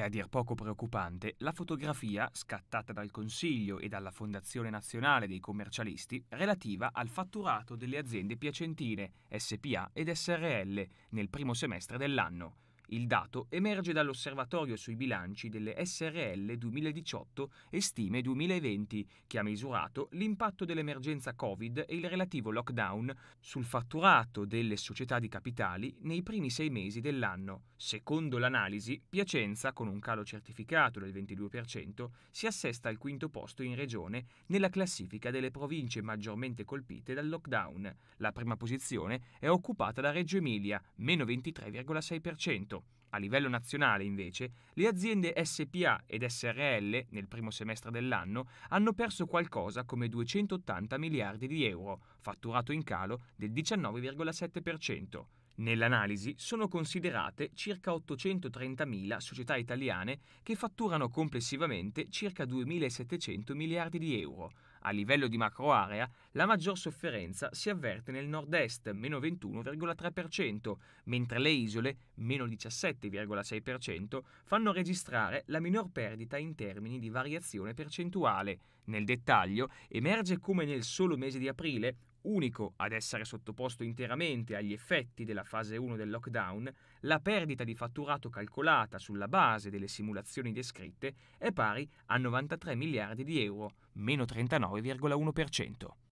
È a dir poco preoccupante, la fotografia scattata dal Consiglio e dalla Fondazione Nazionale dei Commercialisti relativa al fatturato delle aziende piacentine, SPA ed SRL, nel primo semestre dell'anno il dato emerge dall'osservatorio sui bilanci delle SRL 2018 e stime 2020, che ha misurato l'impatto dell'emergenza Covid e il relativo lockdown sul fatturato delle società di capitali nei primi sei mesi dell'anno. Secondo l'analisi, Piacenza, con un calo certificato del 22%, si assesta al quinto posto in regione nella classifica delle province maggiormente colpite dal lockdown. La prima posizione è occupata da Reggio Emilia, meno 23,6%. A livello nazionale, invece, le aziende SPA ed SRL nel primo semestre dell'anno hanno perso qualcosa come 280 miliardi di euro, fatturato in calo del 19,7%. Nell'analisi sono considerate circa 830.000 società italiane che fatturano complessivamente circa 2.700 miliardi di euro, a livello di macroarea, la maggior sofferenza si avverte nel nord-est, meno 21,3%, mentre le isole, meno 17,6%, fanno registrare la minor perdita in termini di variazione percentuale. Nel dettaglio, emerge come nel solo mese di aprile unico ad essere sottoposto interamente agli effetti della fase 1 del lockdown, la perdita di fatturato calcolata sulla base delle simulazioni descritte è pari a 93 miliardi di euro, meno 39,1%.